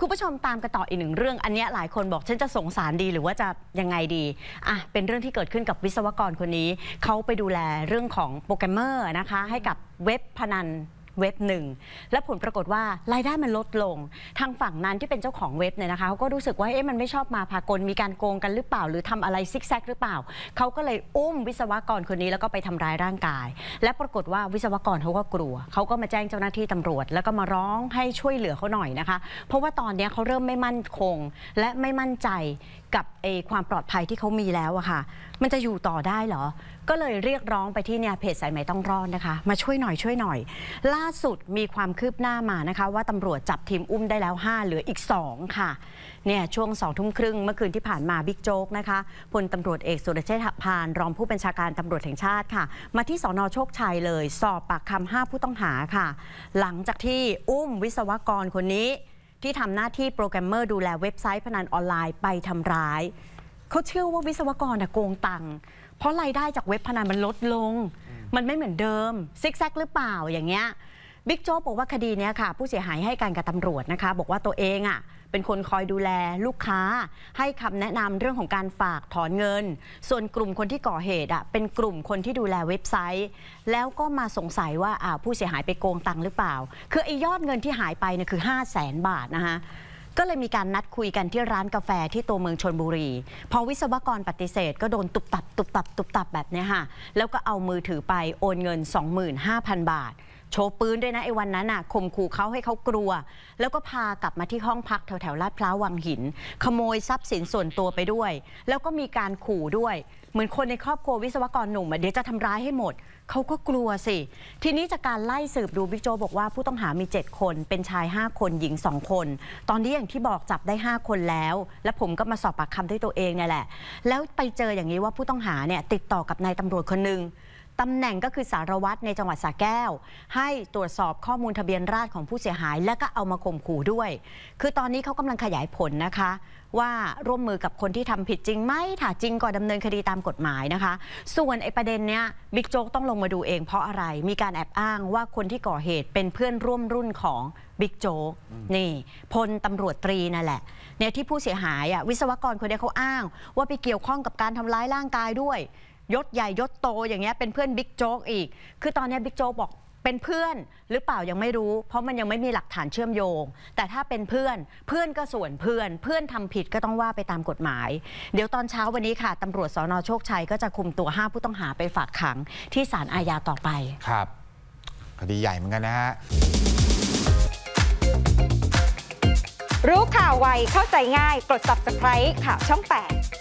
คุณผู้ชมตามกันต่ออีกหนึ่งเรื่อง อันนี้หลายคนบอก ฉันจะสงสารดีหรือว่าจะยังไงดี อ่ะ เป็นเรื่องที่เกิดขึ้นกับวิศวกรคนนี้ เขาไปดูแลเรื่องของโปรแกรมเมอร์นะคะให้กับเว็บพนันเว็บหนึ่งและผลปรากฏว่ารายได้มันลดลงทางฝั่งนั้นที่เป็นเจ้าของเว็บเนี่ยนะคะเขาก็รู้สึกว่าเอ๊ะมันไม่ชอบมาพากลมีการโกงกันหรือเปล่า หรือทำอะไรซิกแซกหรือเปล่าเขาก็เลยอุ้มวิศวกรคนนี้แล้วก็ไปทำร้ายร่างกาย และปรากฏว่าวิศวกรเขาก็กลัวเขาก็มาแจ้งเจ้าหน้าที่ตำรวจ แล้วก็มาร้องให้ช่วยเหลือเขาหน่อยนะคะ เพราะว่าตอนนี้เขาเริ่มไม่มั่นคง และไม่มั่นใจกับเอความปลอดภัยที่เขามีแล้วอะค่ะมันจะอยู่ต่อได้เหรอ ก็เลยเรียกร้องไปที่เนี่ยเพจสายไหมต้องรอดนะคะ มาช่วยหน่อยช่วยหน่อย ล่าสุดมีความคืบหน้ามานะคะ ว่าตำรวจจับทีมอุ้มได้แล้ว 5 เหลืออีก 2 ค่ะ เนี่ย ช่วงสองทุ่มครึ่งเมื่อคืนที่ผ่านมาบิ๊กโจ๊กนะคะพลตำรวจเอกสุรเชษฐ์หักพานรองผู้บัญชาการตำรวจแห่งชาติค่ะ มาที่สอนอโชคชัยเลยสอบปากคำห้าผู้ต้องหาค่ะ หลังจากที่อุ้มวิศวกรคนนี้ที่ทำหน้าที่โปรแกรมเมอร์ดูแลเว็บไซต์พนันออนไลน์ไปทำร้ายเขาเชื่อว่าวิศวกระโกงตังค์เพราะรายได้จากเว็บพนันมันลดลง มันไม่เหมือนเดิม ซิกแซกหรือเปล่าอย่างเงี้ยบิ๊กโจ๊กบอกว่า คดีนี้ค่ะ ผู้เสียหายให้การกับตำรวจนะคะ บอกว่าตัวเองอ่ะ เป็นคนคอยดูแลลูกค้า ให้คำแนะนำเรื่องของการฝากถอนเงิน ส่วนกลุ่มคนที่ก่อเหตุอ่ะเป็นกลุ่มคนที่ดูแลเว็บไซต์ แล้วก็มาสงสัยว่าอาผู้เสียหายไปโกงตังค์หรือเปล่า คือไอ้ยอดเงินที่หายไปเนี่ยคือ 5 0 0แสนบาทนะคะก็เลยมีการนัดคุยกันที่ร้านกาแฟที่ตัวเมืองชนบุรี พอวิศวกรปฏิเสธ ก็โดนตุบตับตุบตับตุบตับแบบนี้ค่ะแล้วก็เอามือถือไปโอนเงิน 25,000 บาทโชว์ปืนด้วยนะ ไอ้วันนั้นน่ะข่มขู่เขาให้เขากลัว แล้วก็พากลับมาที่ห้องพักแถวแถวลาดพร้าววังหิน ขโมยทรัพย์สินส่วนตัวไปด้วย แล้วก็มีการขู่ด้วย เหมือนคนในครอบครัววิศวกรหนุ่มเดี๋ยวจะทำร้ายให้หมด เขาก็กลัวสิ ทีนี้จากการไล่สืบดูบิ๊กโจบอกว่า ผู้ต้องหามี 7 คนเป็นชาย 5 คนหญิง2คน ตอนนี้อย่างที่บอกจับได้ 5 คนแล้ว และผมก็มาสอบปากคำด้วยตัวเองเนี่ยแหละ แล้วไปเจออย่างนี้ว่าผู้ต้องหาเนี่ยติดต่อกับนายตำรวจคนหนึ่งตำแหน่งก็คือสารวัตรในจังหวัดสระแก้ว ให้ตรวจสอบข้อมูลทะเบียนราษฎรของผู้เสียหาย และก็เอามาข่มขู่ด้วย คือตอนนี้เขากำลังขยายผลนะคะ ว่าร่วมมือกับคนที่ทำผิดจริงไหมถ้าจริงก็ดำเนินคดีตามกฎหมายนะคะ ส่วนไอ้ประเด็นเนี้ยบิ๊กโจ๊กต้องลงมาดูเองเพราะอะไรมีการแอบอ้างว่าคนที่ก่อเหตุเป็นเพื่อนร่วมรุ่นของบิ๊กโจ๊กนี่พลตำรวจตรีนั่นแหละเนี่ยที่ผู้เสียหายอ่ะวิศวกรคนนี้เขาอ้าง ว่าไปเกี่ยวข้องกับการทำร้ายร่างกายด้วยยศใหญ่ยศโตอย่างเงี้ยเป็นเพื่อนบิ๊กโจ๊กอีกคือตอนนี้บิ๊กโจ๊กบอกเป็นเพื่อนหรือเปล่ายังไม่รู้เพราะมันยังไม่มีหลักฐานเชื่อมโยง แต่ถ้าเป็นเพื่อน เพื่อนก็ส่วนเพื่อน เพื่อนทำผิดก็ต้องว่าไปตามกฎหมาย เดี๋ยวตอนเช้าวันนี้ค่ะ ตำรวจสอนอโชคชัย ก็จะคุมตัว 5 ผู้ต้องหาไปฝากขังที่ศาลอาญาต่อไปครับคดีใหญ่เหมือนกันนะฮะรู้ข่าวไวเข้าใจง่ายกด subscribe ข่าวช่อง8